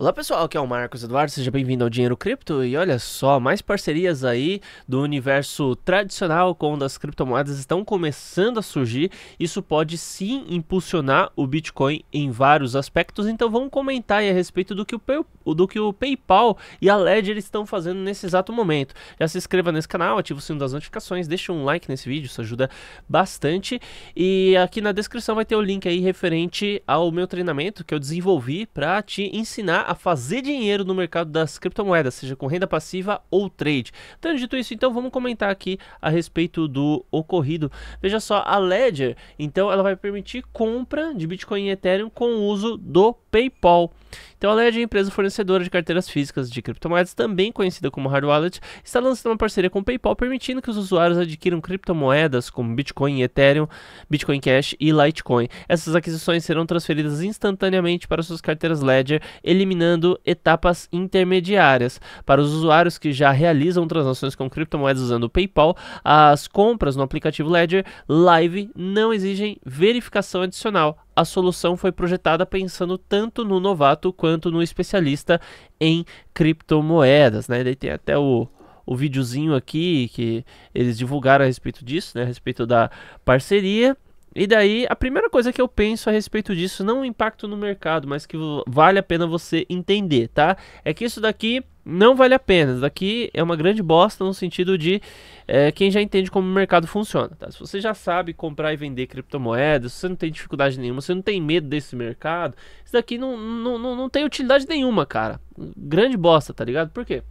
Olá pessoal, aqui é o Marcos Eduardo, seja bem-vindo ao Dinheiro Cripto e olha só, mais parcerias aí do universo tradicional com as criptomoedas estão começando a surgir, isso pode sim impulsionar o Bitcoin em vários aspectos, então vamos comentar a respeito do que, o Pay, do que o PayPal e a Ledger estão fazendo nesse exato momento. Já se inscreva nesse canal, ativa o sino das notificações, deixa um like nesse vídeo, isso ajuda bastante e aqui na descrição vai ter o link aí referente ao meu treinamento que eu desenvolvi para te ensinar a fazer dinheiro no mercado das criptomoedas, seja com renda passiva ou trade. Tendo dito isso, então vamos comentar aqui a respeito do ocorrido. Veja só, a Ledger, então ela vai permitir compra de Bitcoin e Ethereum com o uso do PayPal. Então a Ledger, empresa fornecedora de carteiras físicas de criptomoedas, também conhecida como Hard Wallet, está lançando uma parceria com o PayPal, permitindo que os usuários adquiram criptomoedas como Bitcoin, Ethereum, Bitcoin Cash e Litecoin. Essas aquisições serão transferidas instantaneamente para suas carteiras Ledger, eliminando etapas intermediárias. Para os usuários que já realizam transações com criptomoedas usando o PayPal, as compras no aplicativo Ledger Live não exigem verificação adicional a solução foi projetada pensando tanto no novato quanto no especialista em criptomoedas, né? Daí tem até o, o videozinho aqui que eles divulgaram a respeito disso, né? A respeito da parceria. E daí, a primeira coisa que eu penso a respeito disso, não o impacto no mercado, mas que vale a pena você entender, tá? É que isso daqui não vale a pena. Isso daqui é uma grande bosta no sentido de é, quem já entende como o mercado funciona. Tá? Se você já sabe comprar e vender criptomoedas, se você não tem dificuldade nenhuma, se você não tem medo desse mercado, isso daqui não, não, não, não tem utilidade nenhuma, cara. Grande bosta, tá ligado? Por quê?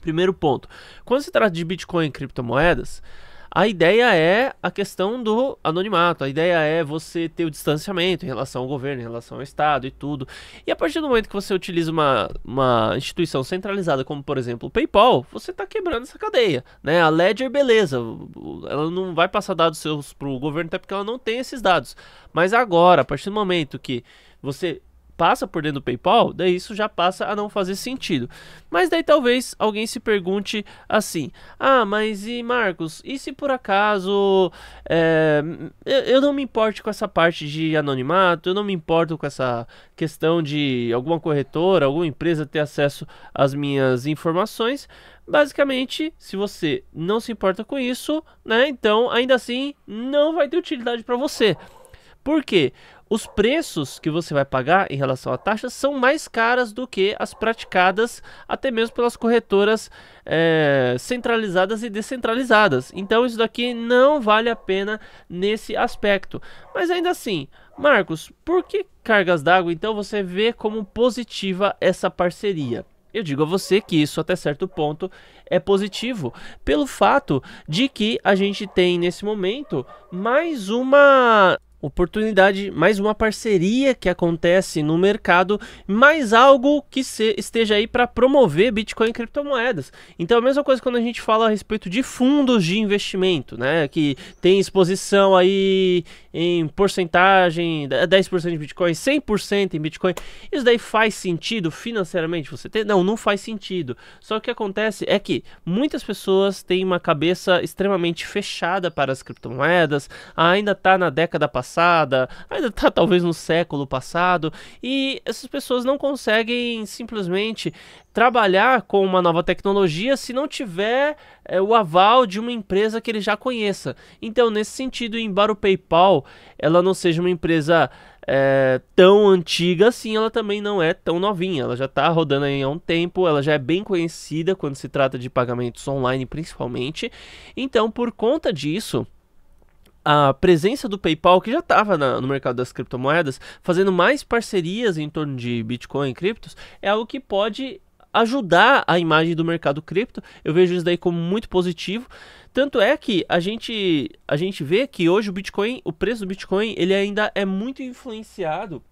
Primeiro ponto. Quando se trata de Bitcoin e criptomoedas, a ideia é a questão do anonimato, a ideia é você ter o distanciamento em relação ao governo, em relação ao Estado e tudo. E a partir do momento que você utiliza uma, uma instituição centralizada, como por exemplo o PayPal, você está quebrando essa cadeia. Né? A Ledger, beleza, ela não vai passar dados seus para o governo, até porque ela não tem esses dados. Mas agora, a partir do momento que você passa por dentro do PayPal, daí isso já passa a não fazer sentido. Mas daí talvez alguém se pergunte assim: Ah, mas e Marcos, e se por acaso é, eu não me importe com essa parte de anonimato, eu não me importo com essa questão de alguma corretora, alguma empresa ter acesso às minhas informações, basicamente, se você não se importa com isso, né? Então, ainda assim, não vai ter utilidade para você. Por quê? os preços que você vai pagar em relação à taxa são mais caras do que as praticadas até mesmo pelas corretoras é, centralizadas e descentralizadas. Então isso daqui não vale a pena nesse aspecto. Mas ainda assim, Marcos, por que cargas d'água então você vê como positiva essa parceria? Eu digo a você que isso até certo ponto é positivo, pelo fato de que a gente tem nesse momento mais uma oportunidade, mais uma parceria que acontece no mercado, mais algo que esteja aí para promover Bitcoin e criptomoedas. Então a mesma coisa quando a gente fala a respeito de fundos de investimento, né, que tem exposição aí em porcentagem, 10% de Bitcoin, 100% em Bitcoin. Isso daí faz sentido financeiramente você ter? Não, não faz sentido. Só que o que acontece é que muitas pessoas têm uma cabeça extremamente fechada para as criptomoedas, ainda está na década passada passada, ainda está talvez no século passado, e essas pessoas não conseguem simplesmente trabalhar com uma nova tecnologia se não tiver é, o aval de uma empresa que ele já conheça. Então, nesse sentido, embora o PayPal ela não seja uma empresa é, tão antiga assim, ela também não é tão novinha. Ela já está rodando aí há um tempo, ela já é bem conhecida quando se trata de pagamentos online, principalmente. Então, por conta disso a presença do PayPal, que já estava no mercado das criptomoedas, fazendo mais parcerias em torno de Bitcoin e criptos, é algo que pode ajudar a imagem do mercado cripto. Eu vejo isso daí como muito positivo. Tanto é que a gente, a gente vê que hoje o Bitcoin, o preço do Bitcoin, ele ainda é muito influenciado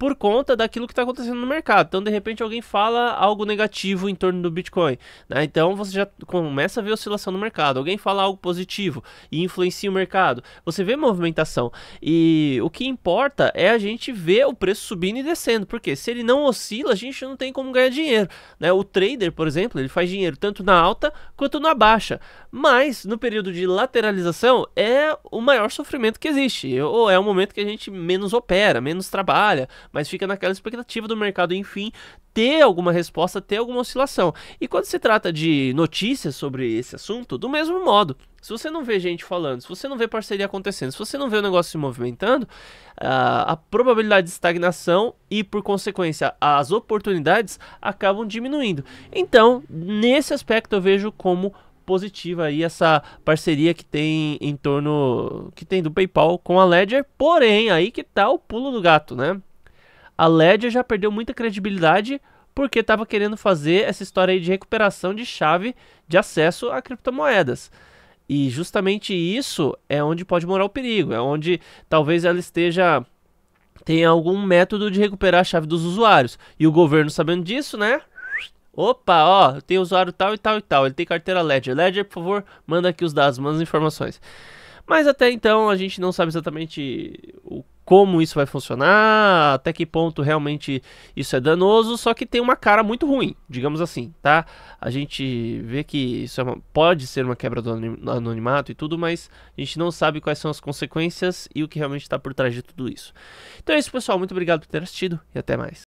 por conta daquilo que está acontecendo no mercado. Então, de repente, alguém fala algo negativo em torno do Bitcoin. Né? Então, você já começa a ver oscilação no mercado. Alguém fala algo positivo e influencia o mercado. Você vê movimentação. E o que importa é a gente ver o preço subindo e descendo. Porque se ele não oscila, a gente não tem como ganhar dinheiro. Né? O trader, por exemplo, ele faz dinheiro tanto na alta quanto na baixa. Mas, no período de lateralização, é o maior sofrimento que existe. Ou é o momento que a gente menos opera, menos trabalha, mas fica naquela expectativa do mercado, enfim, ter alguma resposta, ter alguma oscilação. E quando se trata de notícias sobre esse assunto, do mesmo modo. Se você não vê gente falando, se você não vê parceria acontecendo, se você não vê o negócio se movimentando, a probabilidade de estagnação e, por consequência, as oportunidades acabam diminuindo. Então, nesse aspecto, eu vejo como positiva aí essa parceria que tem em torno que tem do PayPal com a Ledger, porém aí que tá o pulo do gato, né? a Ledger já perdeu muita credibilidade porque estava querendo fazer essa história aí de recuperação de chave de acesso a criptomoedas. E justamente isso é onde pode morar o perigo, é onde talvez ela esteja tem algum método de recuperar a chave dos usuários. E o governo sabendo disso, né? Opa, ó, tem usuário tal e tal e tal, ele tem carteira Ledger. Ledger, por favor, manda aqui os dados, manda as informações. Mas até então a gente não sabe exatamente o como isso vai funcionar, até que ponto realmente isso é danoso, só que tem uma cara muito ruim, digamos assim, tá? A gente vê que isso é uma, pode ser uma quebra do anonimato e tudo, mas a gente não sabe quais são as consequências e o que realmente está por trás de tudo isso. Então é isso, pessoal. Muito obrigado por ter assistido e até mais.